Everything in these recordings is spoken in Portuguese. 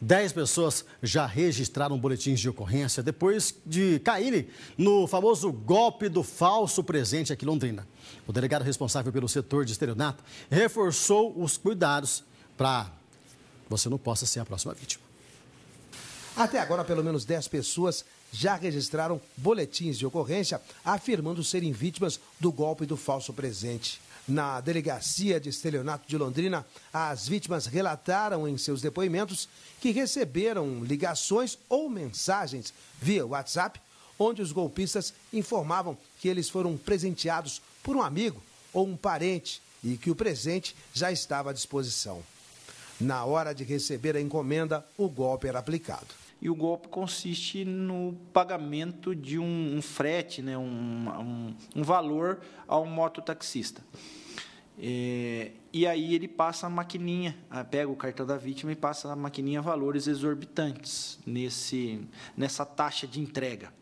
Dez pessoas já registraram boletins de ocorrência depois de caírem no famoso golpe do falso presente aqui em Londrina. O delegado responsável pelo setor de estelionato reforçou os cuidados para você não possa ser a próxima vítima. Até agora, pelo menos 10 pessoas já registraram boletins de ocorrência afirmando serem vítimas do golpe do falso presente na delegacia de estelionato de Londrina, as vítimas relataram em seus depoimentos que receberam ligações ou mensagens via WhatsApp, onde os golpistas informavam que eles foram presenteados por um amigo ou um parente e que o presente já estava à disposição. Na hora de receber a encomenda, o golpe era aplicado. E o golpe consiste no pagamento de um, um frete, né, um, um, um, valor ao mototaxista. É, e aí ele passa a maquininha, pega o cartão da vítima e passa a maquininha valores exorbitantes nesse, nessa taxa de entrega.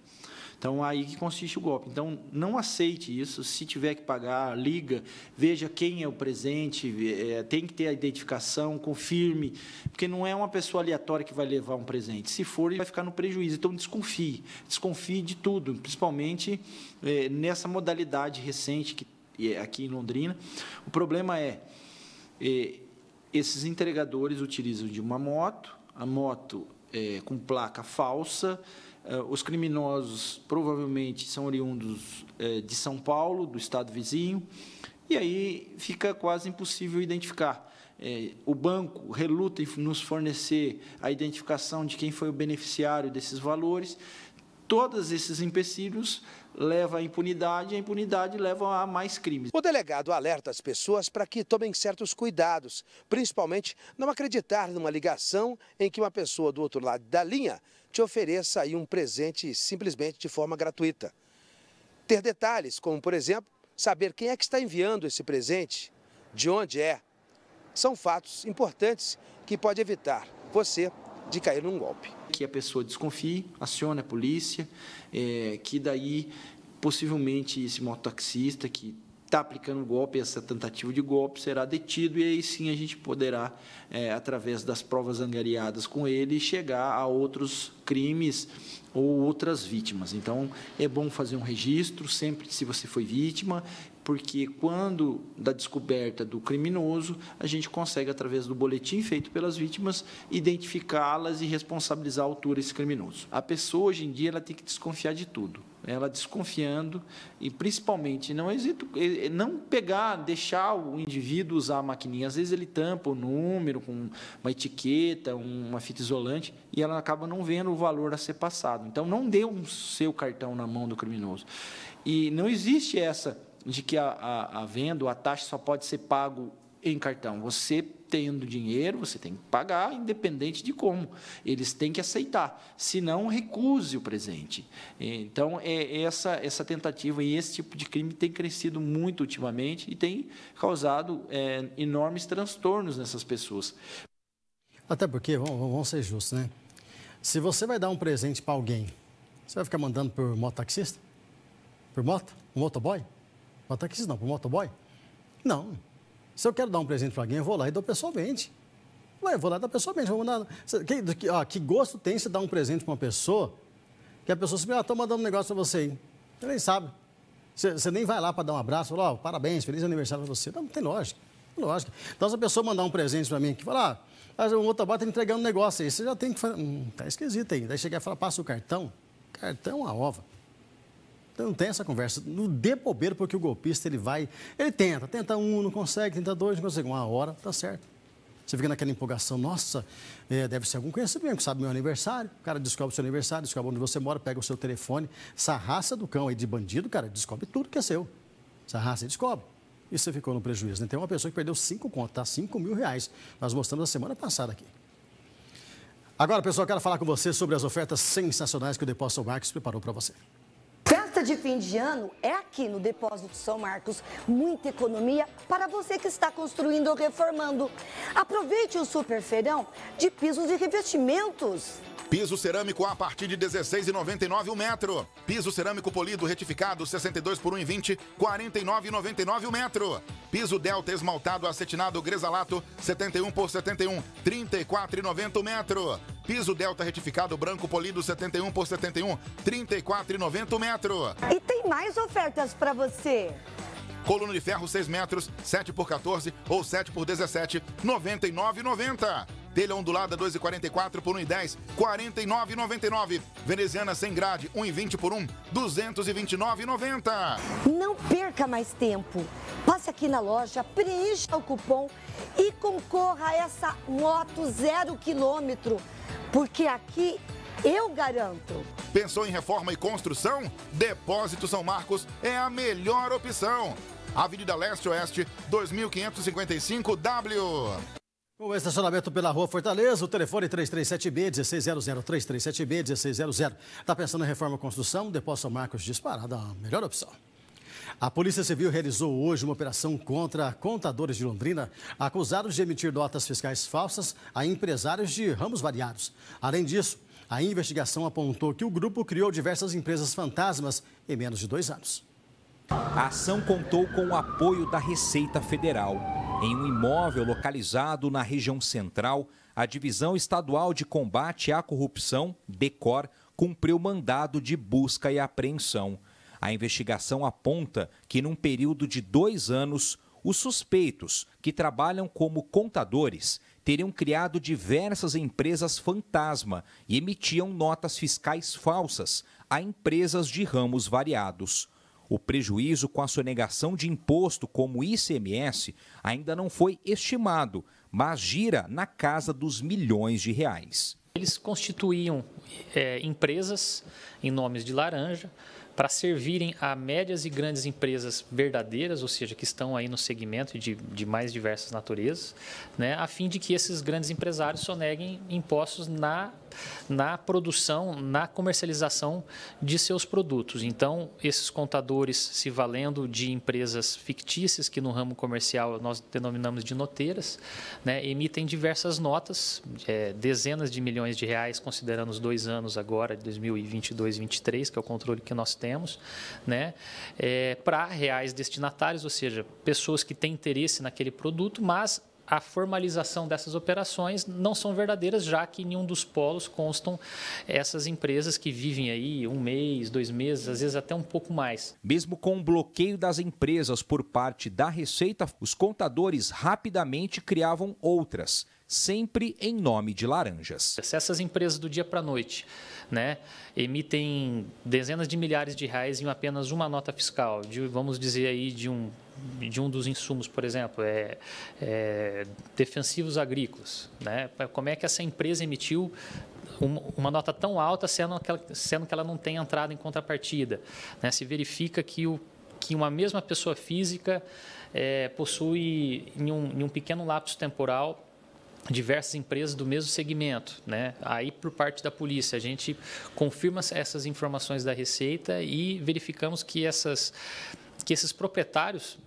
Então, aí que consiste o golpe. Então, não aceite isso. Se tiver que pagar, liga, veja quem é o presente, é, tem que ter a identificação, confirme, porque não é uma pessoa aleatória que vai levar um presente. Se for, ele vai ficar no prejuízo. Então, desconfie. Desconfie de tudo, principalmente é, nessa modalidade recente que é aqui em Londrina. O problema é, é esses entregadores utilizam de uma moto, a moto é, com placa falsa, eh, os criminosos provavelmente são oriundos eh, de São Paulo, do estado vizinho, e aí fica quase impossível identificar. Eh, o banco reluta em nos fornecer a identificação de quem foi o beneficiário desses valores. Todos esses empecilhos levam à impunidade e a impunidade leva a mais crimes. O delegado alerta as pessoas para que tomem certos cuidados, principalmente não acreditar numa ligação em que uma pessoa do outro lado da linha te ofereça aí um presente simplesmente de forma gratuita. Ter detalhes, como por exemplo, saber quem é que está enviando esse presente, de onde é, são fatos importantes que pode evitar você de cair num golpe. Que a pessoa desconfie, acione a polícia, é, que daí possivelmente esse mototaxista que está aplicando golpe, essa tentativa de golpe será detido e aí sim a gente poderá, é, através das provas angariadas com ele, chegar a outros crimes ou outras vítimas. Então, é bom fazer um registro sempre se você foi vítima, porque quando da descoberta do criminoso, a gente consegue, através do boletim feito pelas vítimas, identificá-las e responsabilizar a altura esse criminoso. A pessoa, hoje em dia, ela tem que desconfiar de tudo ela desconfiando e principalmente não hesito, não pegar, deixar o indivíduo usar a maquininha. Às vezes ele tampa o número com uma etiqueta, uma fita isolante e ela acaba não vendo o valor a ser passado. Então não dê o um seu cartão na mão do criminoso. E não existe essa de que a, a, a venda, a taxa só pode ser pago em cartão. Você tendo dinheiro, você tem que pagar, independente de como. Eles têm que aceitar, senão recuse o presente. Então, é, é essa, essa tentativa e esse tipo de crime tem crescido muito ultimamente e tem causado é, enormes transtornos nessas pessoas. Até porque, vamos, ser justos, né? Se você vai dar um presente para alguém, você vai ficar mandando por mototaxista? Por moto? Um motoboy? Mototaxista não, por motoboy? Não. Se eu quero dar um presente para alguém, eu vou lá e dou pessoalmente. Ué, eu vou lá dou pessoalmente. Vou mandar... que, que, ó, que gosto tem se dar um presente para uma pessoa que a pessoa se ah, tô mandando um negócio para você, hein? Você nem sabe. Você, nem vai lá para dar um abraço, falar, oh, parabéns, feliz aniversário para você. Não, não tem lógica. Lógico. lógica. Então, se a pessoa mandar um presente para mim que falar, ah, o outro bota tá entregando um negócio aí, você já tem que falar, hum, tá esquisito aí. Daí chegar e falar, passa o cartão. Cartão a ova. Então, não tem essa conversa. No debobeiro, porque o golpista ele vai, ele tenta, tenta um, não consegue, tenta dois, não consegue. Uma hora, tá certo. Você fica naquela empolgação, nossa, é, deve ser algum conhecimento, sabe meu aniversário. O cara descobre o seu aniversário, descobre onde você mora, pega o seu telefone. Essa raça do cão aí de bandido, cara, descobre tudo que é seu. Essa raça aí descobre. E você ficou no prejuízo. Né? Tem uma pessoa que perdeu cinco contas, tá? Cinco mil reais. Nós mostramos a semana passada aqui. Agora, pessoal, quero falar com você sobre as ofertas sensacionais que o Depósito Marques preparou para você de fim de ano é aqui no Depósito São Marcos. Muita economia para você que está construindo ou reformando. Aproveite o superferão de pisos e revestimentos. Piso cerâmico a partir de 16,99 o metro. Piso cerâmico polido retificado 62 por 1,20, 49,99 o metro. Piso delta esmaltado acetinado gresalato 71 por 71, 34,90 o metro. Piso Delta retificado branco polido 71 por 71, 34,90 metro. E tem mais ofertas para você. Coluna de ferro 6 metros, 7 por 14 ou 7 por 17, 99,90. Telha ondulada 2,44 por 1,10, 49,99. Veneziana sem grade 1,20 por 1, 229,90. Não perca mais tempo. Passe aqui na loja, preencha o cupom e concorra a essa moto zero quilômetro. Porque aqui eu garanto. Pensou em reforma e construção? Depósito São Marcos é a melhor opção. Avenida Leste Oeste, 2555W. O estacionamento pela Rua Fortaleza, o telefone 337B 1600 337B 1600. Tá pensando em reforma e construção? Depósito São Marcos disparada, a melhor opção. A Polícia Civil realizou hoje uma operação contra contadores de Londrina acusados de emitir notas fiscais falsas a empresários de ramos variados. Além disso, a investigação apontou que o grupo criou diversas empresas fantasmas em menos de dois anos. A ação contou com o apoio da Receita Federal. Em um imóvel localizado na região central, a Divisão Estadual de Combate à Corrupção, DECOR, cumpriu mandado de busca e apreensão. A investigação aponta que, num período de dois anos, os suspeitos, que trabalham como contadores, teriam criado diversas empresas fantasma e emitiam notas fiscais falsas a empresas de ramos variados. O prejuízo com a sonegação de imposto, como ICMS, ainda não foi estimado, mas gira na casa dos milhões de reais. Eles constituíam é, empresas em nomes de laranja, para servirem a médias e grandes empresas verdadeiras, ou seja, que estão aí no segmento de, de mais diversas naturezas, né, a fim de que esses grandes empresários soneguem impostos na, na produção, na comercialização de seus produtos. Então, esses contadores se valendo de empresas fictícias, que no ramo comercial nós denominamos de noteiras, né, emitem diversas notas, é, dezenas de milhões de reais, considerando os dois anos agora, de 2022 e 2023, que é o controle que nós temos temos, né, é, para reais destinatários, ou seja, pessoas que têm interesse naquele produto, mas a formalização dessas operações não são verdadeiras, já que em nenhum dos polos constam essas empresas que vivem aí um mês, dois meses, às vezes até um pouco mais. Mesmo com o bloqueio das empresas por parte da Receita, os contadores rapidamente criavam outras sempre em nome de laranjas. Se essas empresas do dia para a noite né, emitem dezenas de milhares de reais em apenas uma nota fiscal, de, vamos dizer aí de um, de um dos insumos, por exemplo, é, é defensivos agrícolas. Né? Como é que essa empresa emitiu uma nota tão alta, sendo que ela, sendo que ela não tem entrada em contrapartida. Né? Se verifica que, o, que uma mesma pessoa física é, possui, em um, em um pequeno lapso temporal, diversas empresas do mesmo segmento, né? Aí por parte da polícia a gente confirma essas informações da Receita e verificamos que essas que esses proprietários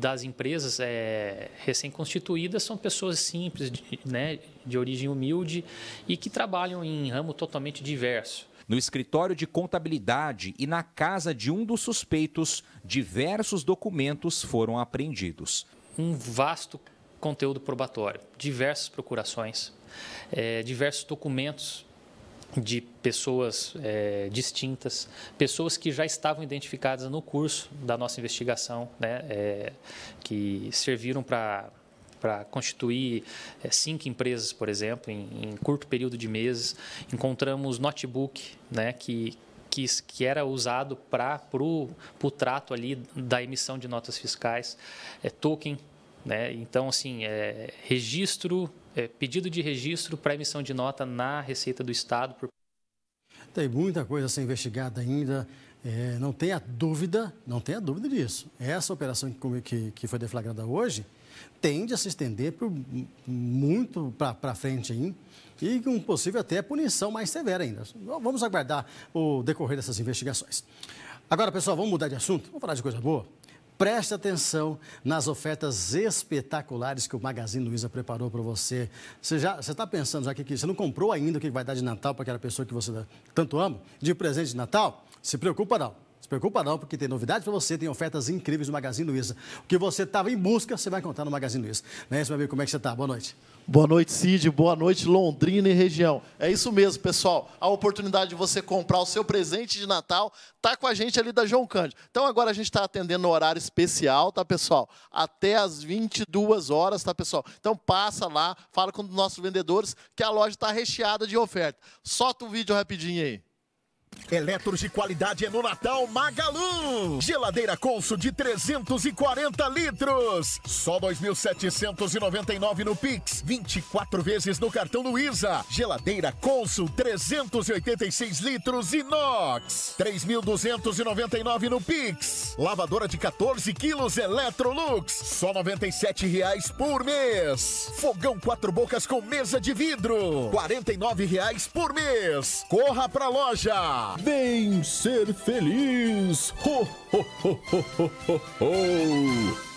das empresas é, recém-constituídas são pessoas simples, de, né, de origem humilde e que trabalham em ramo totalmente diverso. No escritório de contabilidade e na casa de um dos suspeitos, diversos documentos foram apreendidos. Um vasto conteúdo probatório, diversas procurações, é, diversos documentos de pessoas é, distintas, pessoas que já estavam identificadas no curso da nossa investigação, né, é, que serviram para para constituir é, cinco empresas, por exemplo, em, em, curto período de meses. Encontramos notebook, né, que, que, que era usado para o trato ali da emissão de notas fiscais, é, token né? Então, assim, é, registro, é, pedido de registro para emissão de nota na Receita do Estado. Por... Tem muita coisa a ser investigada ainda. É, não tenha dúvida, não tenha dúvida disso. Essa operação que, que, que foi deflagrada hoje tende a se estender por, muito para frente aí e com possível até punição mais severa ainda. Vamos aguardar o decorrer dessas investigações. Agora, pessoal, vamos mudar de assunto? Vamos falar de coisa boa? Preste atenção nas ofertas espetaculares que o Magazine Luiza preparou para você. Você já está pensando já que, que, você não comprou ainda o que vai dar de Natal para aquela pessoa que você tanto ama? De presente de Natal? Se preocupa não se preocupa não, porque tem novidade para você, tem ofertas incríveis no Magazine Luiza. O que você estava em busca, você vai encontrar no Magazine Luiza. né é meu amigo? Como é que você está? Boa noite. Boa noite, Cid. Boa noite, Londrina e região. É isso mesmo, pessoal. A oportunidade de você comprar o seu presente de Natal tá com a gente ali da João Cândido. Então, agora a gente está atendendo no horário especial, tá, pessoal? Até às 22 horas, tá, pessoal? Então, passa lá, fala com os nossos vendedores que a loja está recheada de oferta. Solta o vídeo rapidinho aí. Eletros de qualidade é no Natal Magalu. Geladeira Consul de 340 litros. Só 2.799 no Pix. 24 vezes no cartão Luiza. Geladeira Consul 386 litros inox. 3.299 no Pix. Lavadora de 14 quilos Electrolux. Só R$ 97 reais por mês. Fogão quatro bocas com mesa de vidro. R$ 49 reais por mês. Corra pra loja. Vem ser feliz. Ho, ho, ho, ho, ho, ho.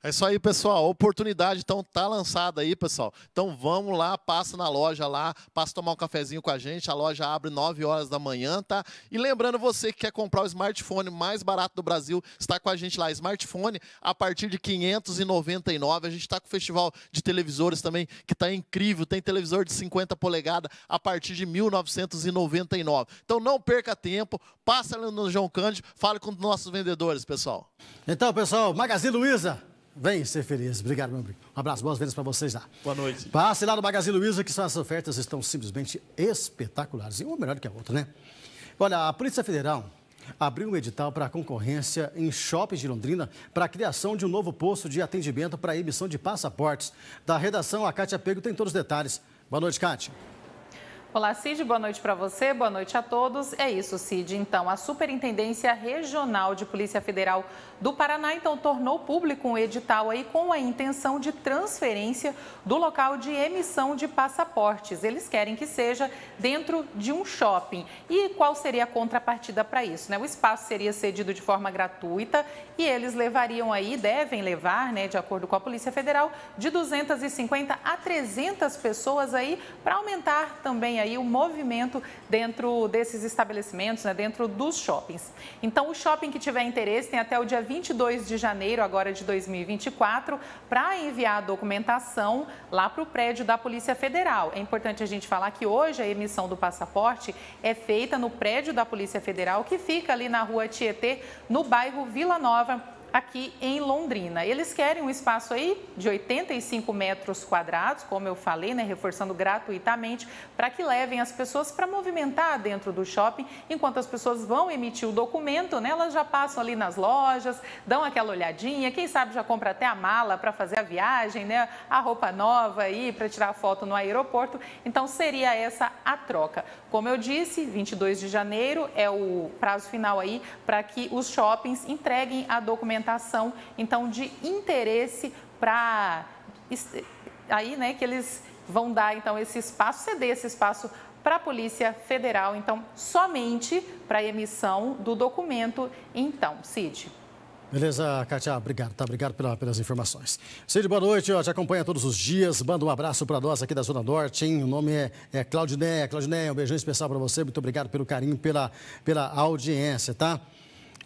É isso aí, pessoal. oportunidade então tá lançada aí, pessoal. Então vamos lá, passa na loja lá, passa tomar um cafezinho com a gente. A loja abre 9 horas da manhã, tá? E lembrando você que quer comprar o smartphone mais barato do Brasil, está com a gente lá, smartphone a partir de 599. A gente está com o festival de televisores também, que tá incrível. Tem televisor de 50 polegadas a partir de 1999. Então não perca tempo, passa no João Cândido, fale com os nossos vendedores, pessoal. Então, pessoal, Magazine Luiza Vem ser feliz. Obrigado, meu amigo. Um abraço, boas vendas para vocês lá. Boa noite. Passe lá no Magazine Luiza, que suas ofertas estão simplesmente espetaculares. E uma melhor do que a outra, né? Olha, a Polícia Federal abriu um edital para concorrência em shoppings de Londrina para a criação de um novo posto de atendimento para emissão de passaportes. Da redação, a Cátia Pego tem todos os detalhes. Boa noite, Cátia. Olá, Cid, boa noite para você, boa noite a todos. É isso, Cid. Então, a Superintendência Regional de Polícia Federal do Paraná então tornou público um edital aí com a intenção de transferência do local de emissão de passaportes. Eles querem que seja dentro de um shopping. E qual seria a contrapartida para isso, né? O espaço seria cedido de forma gratuita e eles levariam aí, devem levar, né, de acordo com a Polícia Federal, de 250 a 300 pessoas aí para aumentar também aí o movimento dentro desses estabelecimentos, né, dentro dos shoppings. Então, o shopping que tiver interesse tem até o dia 22 de janeiro agora de 2024 para enviar a documentação lá para o prédio da Polícia Federal. É importante a gente falar que hoje a emissão do passaporte é feita no prédio da Polícia Federal, que fica ali na rua Tietê, no bairro Vila Nova, aqui em Londrina. Eles querem um espaço aí de 85 metros quadrados, como eu falei, né, reforçando gratuitamente, para que levem as pessoas para movimentar dentro do shopping. Enquanto as pessoas vão emitir o documento, né, elas já passam ali nas lojas, dão aquela olhadinha, quem sabe já compra até a mala para fazer a viagem, né, a roupa nova aí para tirar foto no aeroporto. Então seria essa a troca. Como eu disse, 22 de janeiro é o prazo final aí para que os shoppings entreguem a documentação alimentação, então de interesse para aí, né, que eles vão dar então esse espaço, ceder esse espaço para a Polícia Federal, então somente para a emissão do documento. Então, Cid. Beleza, Kátia, obrigado, tá? Obrigado pela, pelas informações. Cid, boa noite, ó, te acompanha todos os dias, manda um abraço para nós aqui da Zona Norte, hein? O nome é, é Claudineia. um beijão especial para você, muito obrigado pelo carinho, pela, pela audiência, tá?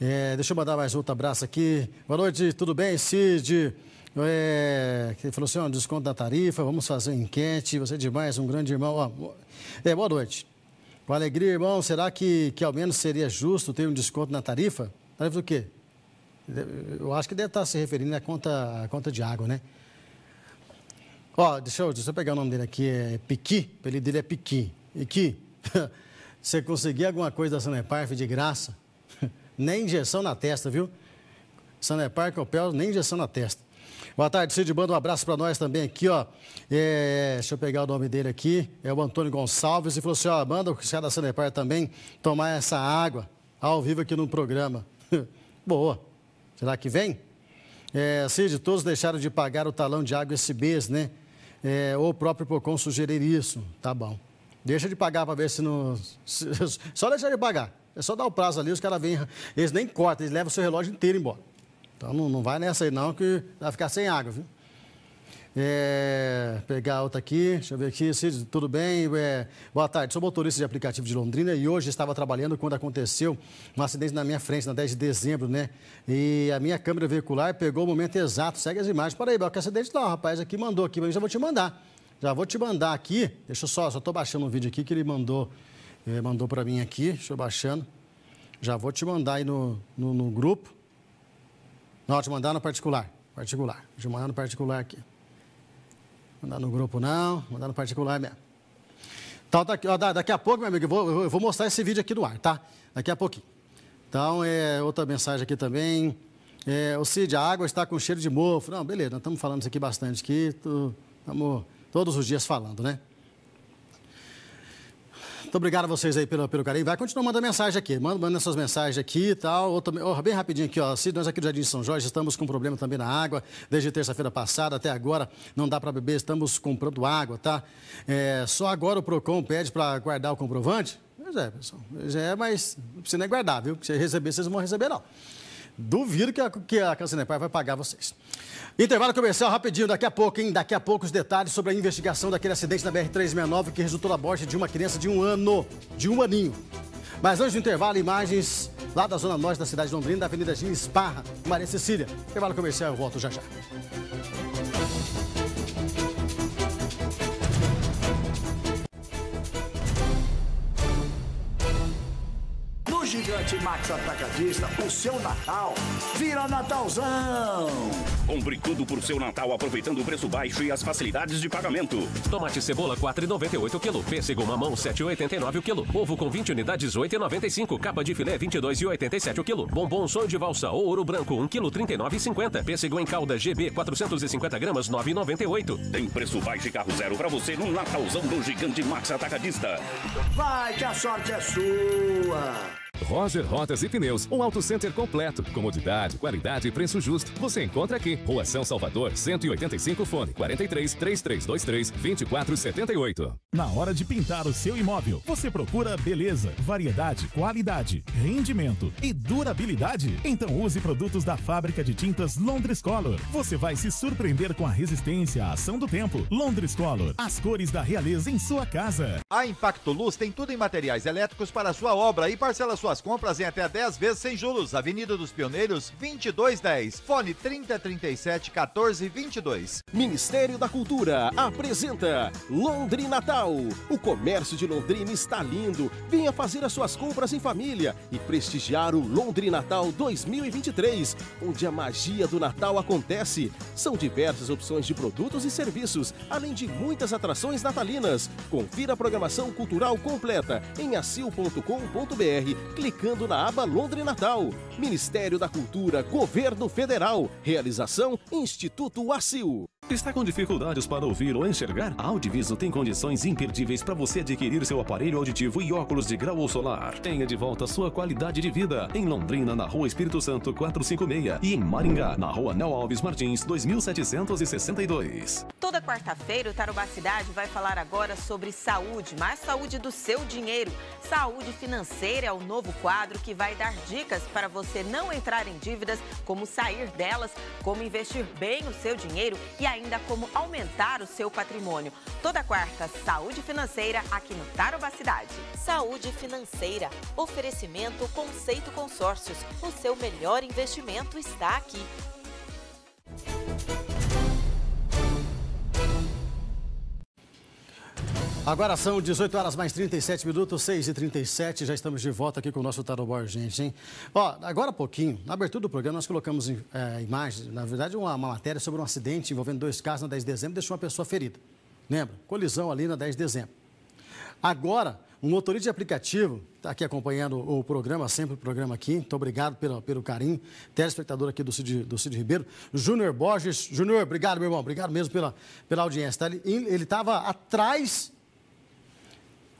É, deixa eu mandar mais outro abraço aqui. Boa noite, tudo bem, Cid? É, que falou assim, ó, desconto da tarifa, vamos fazer enquete, você é demais, um grande irmão. Ó, é, boa noite. Com alegria, irmão, será que, que ao menos seria justo ter um desconto na tarifa? Tarifa do quê? Eu acho que deve estar se referindo à conta, à conta de água, né? Ó, deixa eu, deixa eu pegar o nome dele aqui, é Piqui, o apelido dele é Piqui. Piqui, você conseguir alguma coisa da Saneparf é de graça? nem injeção na testa, viu? Sanepar, Copel, nem injeção na testa. Boa tarde, Cid manda Um abraço para nós também aqui, ó. É, deixa eu pegar o nome dele aqui. É o Antônio Gonçalves. E falou assim: ó, manda o cara da Sanepar também tomar essa água ao vivo aqui no programa. Boa. Será que vem? É, Cid, todos deixaram de pagar o talão de água esse mês, né? É, ou o próprio PROCON sugerir isso. Tá bom. Deixa de pagar para ver se não. Só deixar de pagar. É só dar o prazo ali, os caras vêm, eles nem cortam, eles levam o seu relógio inteiro embora. Então não, não vai nessa aí não, que vai ficar sem água, viu? É, pegar outra aqui, deixa eu ver aqui, Cid, tudo bem? É, boa tarde, sou motorista de aplicativo de Londrina e hoje estava trabalhando quando aconteceu um acidente na minha frente, na 10 de dezembro, né? E a minha câmera veicular pegou o momento exato, segue as imagens. Para aí, que acidente não, rapaz, aqui mandou aqui, mas eu já vou te mandar. Já vou te mandar aqui, deixa eu só, só estou baixando um vídeo aqui que ele mandou mandou para mim aqui, deixa eu baixando. Já vou te mandar aí no, no, no grupo. Não, te mandar no particular. Particular. Deixa eu mandar no particular aqui. Mandar no grupo não, mandar no particular mesmo. Então, daqui, tá ó, daqui a pouco, meu amigo, eu vou, eu vou mostrar esse vídeo aqui no ar, tá? Daqui a pouquinho. Então, é, outra mensagem aqui também. É, o Cid, a água está com cheiro de mofo. Não, beleza, nós estamos falando isso aqui bastante aqui. Estamos todos os dias falando, né? Muito obrigado a vocês aí pelo, pelo carinho. Vai continuar mandando mensagem aqui. Manda, manda suas mensagens aqui e tal. Outro oh, bem rapidinho aqui, ó. Se nós aqui do Jardim de São Jorge estamos com problema também na água. Desde terça-feira passada até agora não dá para beber. Estamos comprando água, tá? É, só agora o PROCON pede para guardar o comprovante. Pois é, pessoal. Pois é, mas não precisa nem guardar, viu? Se receber, vocês não vão receber, não. Duvido que a, que a Calcinepar vai pagar vocês. Intervalo comercial rapidinho, daqui a pouco, hein? Daqui a pouco os detalhes sobre a investigação daquele acidente na BR-369 que resultou na morte de uma criança de um ano, de um aninho. Mas antes do intervalo, imagens lá da zona norte da cidade de Londrina, da Avenida Gil Esparra, Maria Cecília. Intervalo comercial, eu volto já já. Atacadista, o seu Natal vira Natalzão! Compre tudo por seu Natal aproveitando o preço baixo e as facilidades de pagamento. Tomate e cebola 4,98 o quilo, pêssego mamão 7,89 o quilo, ovo com 20 unidades 8,95, capa de filé 22,87 o quilo, bombom sonho de valsa ou ouro branco 1 kg 39,50, pêssego em calda GB 450 gramas 9,98. Tem preço baixo e carro zero para você no Natalzão do Gigante Max Atacadista. Vai que a sorte é sua! Roger Rodas e Pneus, um auto center completo. Comodidade, qualidade e preço justo. Você encontra aqui. Rua São Salvador, 185 Fone, 43 3323 2478. Na hora de pintar o seu imóvel, você procura beleza, variedade, qualidade, rendimento e durabilidade? Então use produtos da fábrica de tintas Londres Color. Você vai se surpreender com a resistência à ação do tempo. Londres Color, as cores da realeza em sua casa. A Impacto Luz tem tudo em materiais elétricos para sua obra e parcela sua suas compras em até 10 vezes sem juros. Avenida dos Pioneiros, 2210. Fone 3037 1422. Ministério da Cultura apresenta Londrina Natal. O comércio de Londrina está lindo. Venha fazer as suas compras em família e prestigiar o Londrina Natal 2023, onde a magia do Natal acontece. São diversas opções de produtos e serviços, além de muitas atrações natalinas. Confira a programação cultural completa em acil.com.br clicando na aba Londres Natal. Ministério da Cultura, Governo Federal. Realização Instituto Acil. Está com dificuldades para ouvir ou enxergar? A Audiviso tem condições imperdíveis para você adquirir seu aparelho auditivo e óculos de grau ou solar. Tenha de volta sua qualidade de vida. Em Londrina, na Rua Espírito Santo 456 e em Maringá, na Rua Nel Alves Martins 2762. Toda quarta-feira, o Tarubá Cidade vai falar agora sobre saúde, mais saúde do seu dinheiro. Saúde financeira é o novo quadro que vai dar dicas para você não entrar em dívidas, como sair delas, como investir bem o seu dinheiro e ainda ainda como aumentar o seu patrimônio. Toda quarta, saúde financeira aqui no Taroba Cidade. Saúde financeira, oferecimento Conceito Consórcios. O seu melhor investimento está aqui. Agora são 18 horas mais 37 minutos, 6 e 37 Já estamos de volta aqui com o nosso Tarobó Urgente, hein? Ó, agora há pouquinho, na abertura do programa, nós colocamos é, imagens, na verdade, uma, uma, matéria sobre um acidente envolvendo dois carros na 10 de dezembro deixou uma pessoa ferida. Lembra? Colisão ali na 10 de dezembro. Agora, um motorista de aplicativo, está aqui acompanhando o programa, sempre o programa aqui, muito obrigado pelo, pelo carinho, telespectador aqui do Cid, do Cid Ribeiro, Júnior Borges. Júnior, obrigado, meu irmão, obrigado mesmo pela, pela audiência. Tá? Ele estava atrás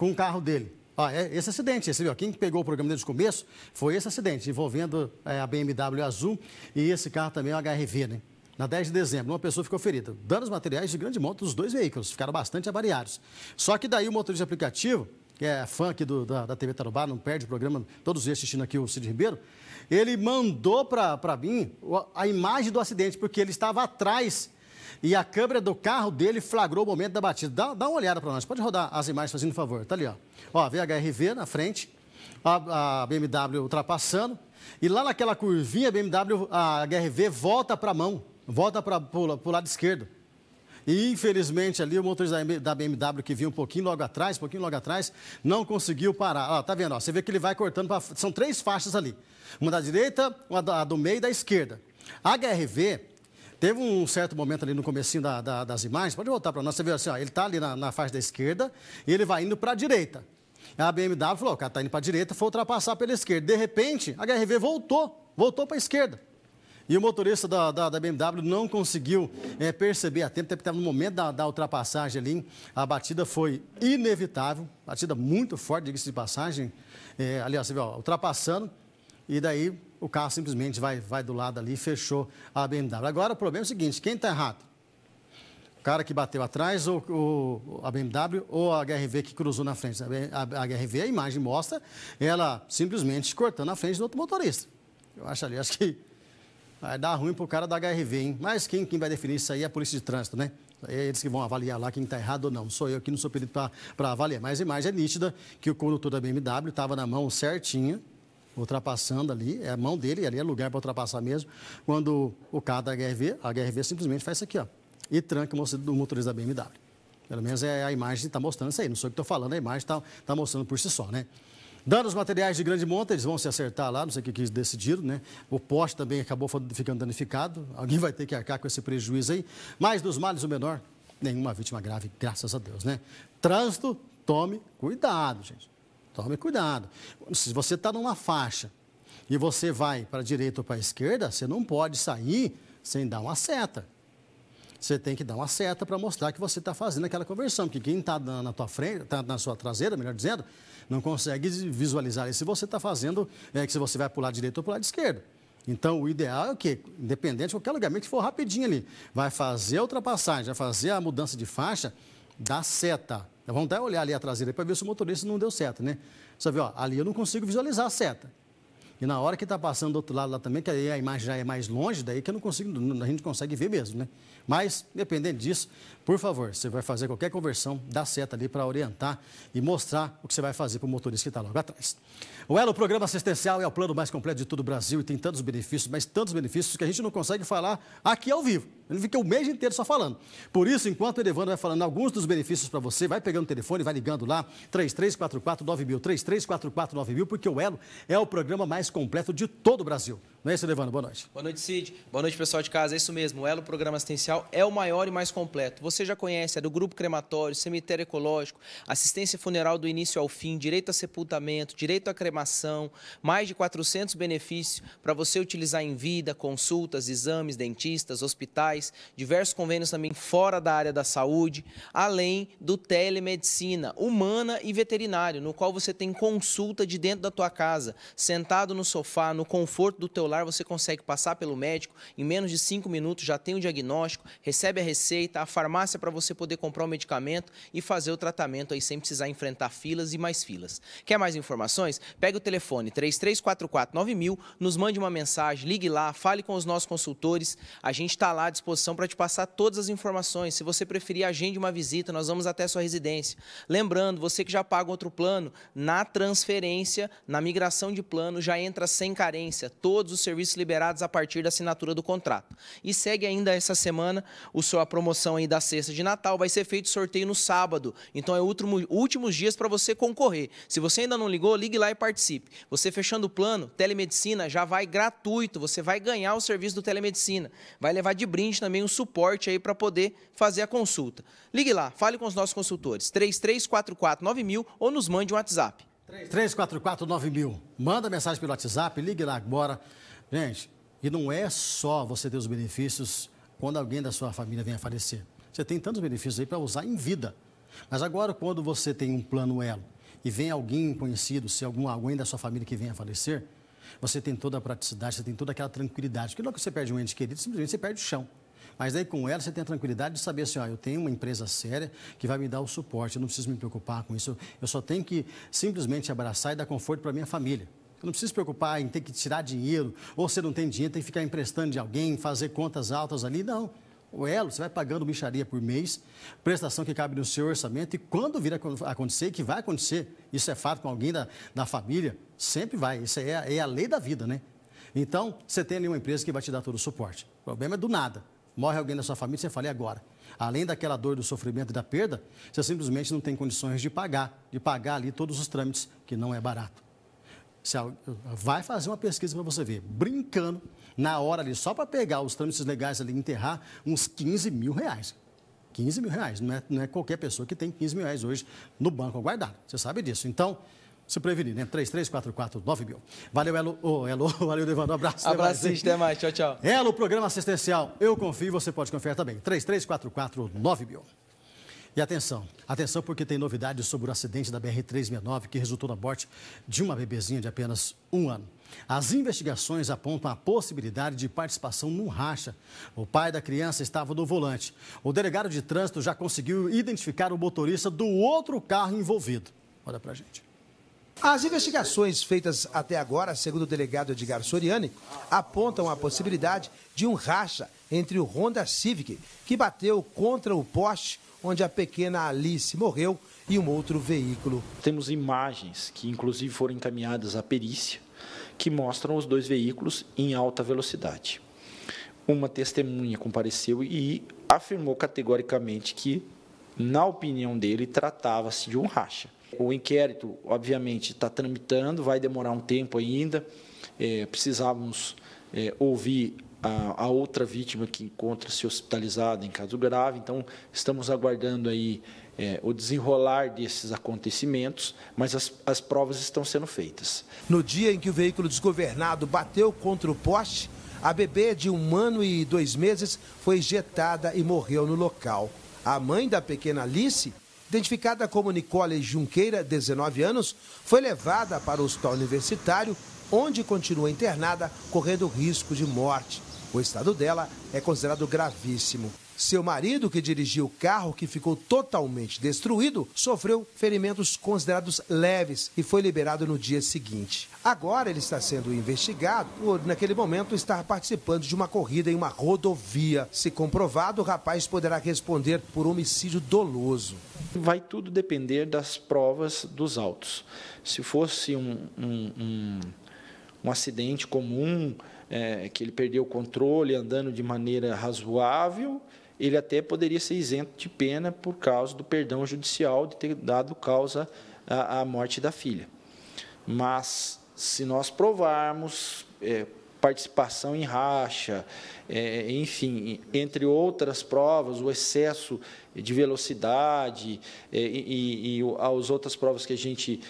com o carro dele. Ó, é esse acidente, esse, ó, quem pegou o programa desde o começo foi esse acidente, envolvendo é, a BMW azul e esse carro também, o HRV, né? Na 10 de dezembro, uma pessoa ficou ferida. Danos materiais de grande monta dos dois veículos, ficaram bastante avariados. Só que daí o motorista aplicativo, que é fã aqui do, da, da TV Tarubá, não perde o programa, todos eles assistindo aqui o Cid Ribeiro, ele mandou para mim a imagem do acidente, porque ele estava atrás e a câmera do carro dele flagrou o momento da batida. Dá, dá uma olhada para nós. Pode rodar as imagens fazendo favor. Tá ali, ó. Ó, a VHRV na frente, a, a BMW ultrapassando. E lá naquela curvinha, a BMW, a HRV volta para a mão, volta para o lado esquerdo. E, infelizmente, ali o motorista da BMW que vinha um pouquinho logo atrás, um pouquinho logo atrás, não conseguiu parar. Ó, tá vendo? Ó, você vê que ele vai cortando. Pra... São três faixas ali: uma da direita, uma do meio e da esquerda. A HRV Teve um certo momento ali no comecinho da, da, das imagens, pode voltar para nós, você viu assim, ó, ele está ali na, na faixa da esquerda e ele vai indo para a direita. A BMW falou, o cara está indo para a direita, foi ultrapassar pela esquerda. De repente, a HRV voltou, voltou para a esquerda. E o motorista da, da, da BMW não conseguiu é, perceber a tempo, até porque estava no momento da, da ultrapassagem ali. A batida foi inevitável, batida muito forte, diga-se de passagem. É, aliás, você viu, ó, ultrapassando, e daí o carro simplesmente vai, vai do lado ali e fechou a BMW. Agora, o problema é o seguinte, quem está errado? O cara que bateu atrás, ou, ou, a BMW, ou a HRV que cruzou na frente. A, HRV, a imagem mostra, ela simplesmente cortando a frente do outro motorista. Eu acho ali, acho que vai dar ruim pro cara da HRV, hein? Mas quem, quem vai definir isso aí é a polícia de trânsito, né? É eles que vão avaliar lá quem está errado ou não. Sou eu que não sou pedido para avaliar. Mas a imagem é nítida que o condutor da BMW estava na mão certinha, ultrapassando ali, é a mão dele, ali é lugar para ultrapassar mesmo. Quando o carro da HRV, a HRV simplesmente faz isso aqui, ó, e tranca o motorista da BMW. Pelo menos é a imagem que está mostrando isso aí, não sou eu que estou falando, a imagem está tá mostrando por si só, né? Danos materiais de grande monta, eles vão se acertar lá, não sei o que eles decidiram, né? O poste também acabou ficando danificado, alguém vai ter que arcar com esse prejuízo aí. Mas dos males, o menor, nenhuma vítima grave, graças a Deus, né? Trânsito, tome cuidado, gente. Tome cuidado. Se você está numa faixa e você vai para a direita ou para a esquerda, você não pode sair sem dar uma seta. Você tem que dar uma seta para mostrar que você está fazendo aquela conversão, porque quem está na tua frente, está na sua traseira, melhor dizendo, não consegue visualizar se você está fazendo, é, que se você vai para o lado direito ou para o lado esquerdo. Então, o ideal é o quê? Independente de qualquer lugar, que for rapidinho ali, vai fazer a ultrapassagem, vai fazer a mudança de faixa, dá seta. Então, vamos até olhar ali a traseira para ver se o motorista não deu certo, né? Você vê, ó, ali eu não consigo visualizar a seta. E na hora que está passando do outro lado lá também, que aí a imagem já é mais longe, daí que eu não consigo, a gente consegue ver mesmo, né? Mas, dependendo disso, por favor, você vai fazer qualquer conversão, dá seta ali para orientar e mostrar o que você vai fazer para o motorista que está logo atrás. O Elo, o programa assistencial, é o plano mais completo de todo o Brasil e tem tantos benefícios, mas tantos benefícios que a gente não consegue falar aqui ao vivo. Ele fica o mês inteiro só falando. Por isso, enquanto o Elevando vai falando alguns dos benefícios para você, vai pegando o telefone, vai ligando lá, 3344 9000, 3344 9000, porque o Elo é o programa mais completo de todo o Brasil. Não é isso, levando? Boa noite. Boa noite, Cid. Boa noite, pessoal de casa. É isso mesmo. O Elo Programa Assistencial é o maior e mais completo. Você já conhece, é do Grupo Crematório, Cemitério Ecológico, assistência funeral do início ao fim, direito a sepultamento, direito à cremação, mais de 400 benefícios para você utilizar em vida, consultas, exames, dentistas, hospitais, diversos convênios também fora da área da saúde, além do telemedicina humana e veterinário, no qual você tem consulta de dentro da tua casa, sentado no sofá, no conforto do teu celular você consegue passar pelo médico, em menos de cinco minutos já tem o diagnóstico, recebe a receita, a farmácia para você poder comprar o medicamento e fazer o tratamento aí sem precisar enfrentar filas e mais filas. Quer mais informações? Pega o telefone 33449000, nos mande uma mensagem, ligue lá, fale com os nossos consultores, a gente está lá à disposição para te passar todas as informações. Se você preferir, agende uma visita, nós vamos até a sua residência. Lembrando, você que já paga outro plano, na transferência, na migração de plano, já entra sem carência. Todos os serviços liberados a partir da assinatura do contrato. E segue ainda essa semana o sua promoção aí da cesta de Natal. Vai ser feito sorteio no sábado. Então é último, últimos dias para você concorrer. Se você ainda não ligou, ligue lá e participe. Você fechando o plano, telemedicina já vai gratuito. Você vai ganhar o serviço do telemedicina. Vai levar de brinde também um suporte aí para poder fazer a consulta. Ligue lá, fale com os nossos consultores. 3344 9000 ou nos mande um WhatsApp. 344 9000. Manda mensagem pelo WhatsApp, ligue lá agora. Gente, e não é só você ter os benefícios quando alguém da sua família vem a falecer. Você tem tantos benefícios aí para usar em vida. Mas agora, quando você tem um plano elo e vem alguém conhecido, se algum, alguém da sua família que vem a falecer, você tem toda a praticidade, você tem toda aquela tranquilidade. Porque logo é que você perde um ente querido, simplesmente você perde o chão. Mas daí com ela você tem a tranquilidade de saber assim, ó, eu tenho uma empresa séria que vai me dar o suporte, eu não preciso me preocupar com isso, eu só tenho que simplesmente abraçar e dar conforto para minha família. Não precisa se preocupar em ter que tirar dinheiro, ou você não tem dinheiro, tem que ficar emprestando de alguém, fazer contas altas ali. Não. O elo, você vai pagando bicharia por mês, prestação que cabe no seu orçamento, e quando vir a acontecer, que vai acontecer, isso é fato com alguém da, da família, sempre vai. Isso é, a, é a lei da vida, né? Então, você tem ali uma empresa que vai te dar todo o suporte. O problema é do nada. Morre alguém da sua família, você fala, e agora? Além daquela dor, do sofrimento e da perda, você simplesmente não tem condições de pagar, de pagar ali todos os trâmites, que não é barato. Se vai fazer uma pesquisa para você ver, brincando, na hora ali, só para pegar os trâmites legais ali, enterrar uns 15 mil reais. 15 mil reais, não é, não é qualquer pessoa que tem 15 mil reais hoje no banco guardado, você sabe disso. Então, se prevenir, né? 3344 mil. Valeu, Elo. Oh, Elo. Valeu, Devando. Um abraço. Abraço, até mais. Tchau, tchau. Elo, programa assistencial. Eu confio, você pode confiar também. 3344 mil. E atenção, atenção porque tem novidades sobre o acidente da BR-369 que resultou na morte de uma bebezinha de apenas um ano. As investigações apontam a possibilidade de participação num racha. O pai da criança estava no volante. O delegado de trânsito já conseguiu identificar o motorista do outro carro envolvido. Olha pra gente. As investigações feitas até agora, segundo o delegado Edgar Soriani, apontam a possibilidade de um racha entre o Honda Civic, que bateu contra o poste onde a pequena Alice morreu, e um outro veículo. Temos imagens que, inclusive, foram encaminhadas à perícia, que mostram os dois veículos em alta velocidade. Uma testemunha compareceu e afirmou categoricamente que, na opinião dele, tratava-se de um racha. O inquérito, obviamente, está tramitando, vai demorar um tempo ainda. É, precisávamos é, ouvir a, a, outra vítima que encontra-se hospitalizada em caso grave. Então, estamos aguardando aí é, o desenrolar desses acontecimentos, mas as, as provas estão sendo feitas. No dia em que o veículo desgovernado bateu contra o poste, a bebê de um ano e dois meses foi injetada e morreu no local. A mãe da pequena Alice identificada como Nicole Junqueira, 19 anos, foi levada para o hospital universitário, onde continua internada, correndo risco de morte. O estado dela é considerado gravíssimo. Seu marido, que dirigiu o carro, que ficou totalmente destruído, sofreu ferimentos considerados leves e foi liberado no dia seguinte. Agora ele está sendo investigado por, naquele momento, estar participando de uma corrida em uma rodovia. Se comprovado, o rapaz poderá responder por homicídio doloso. Vai tudo depender das provas dos autos. Se fosse um, um, um, um acidente comum, é, que ele perdeu o controle andando de maneira razoável, ele até poderia ser isento de pena por causa do perdão judicial de ter dado causa à, à morte da filha. Mas se nós provarmos é, participação em racha, é, enfim, entre outras provas, o excesso de velocidade é, e, e, e as outras provas que a gente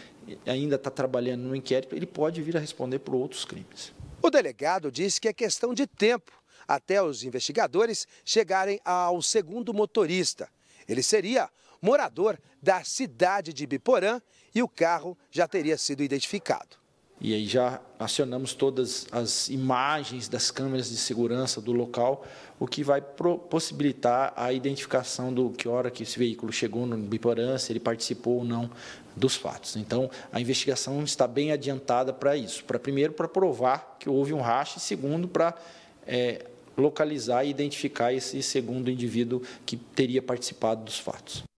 ainda está trabalhando no inquérito, ele pode vir a responder por outros crimes. O delegado disse que é questão de tempo até os investigadores chegarem ao segundo motorista. Ele seria morador da cidade de Biporã e o carro já teria sido identificado. E aí já acionamos todas as imagens das câmeras de segurança do local, o que vai possibilitar a identificação do que hora que esse veículo chegou no Biporã, se ele participou ou não dos fatos. Então, a investigação está bem adiantada para isso. Para primeiro, para provar que houve um racha e segundo, para é, localizar e identificar esse segundo indivíduo que teria participado dos fatos.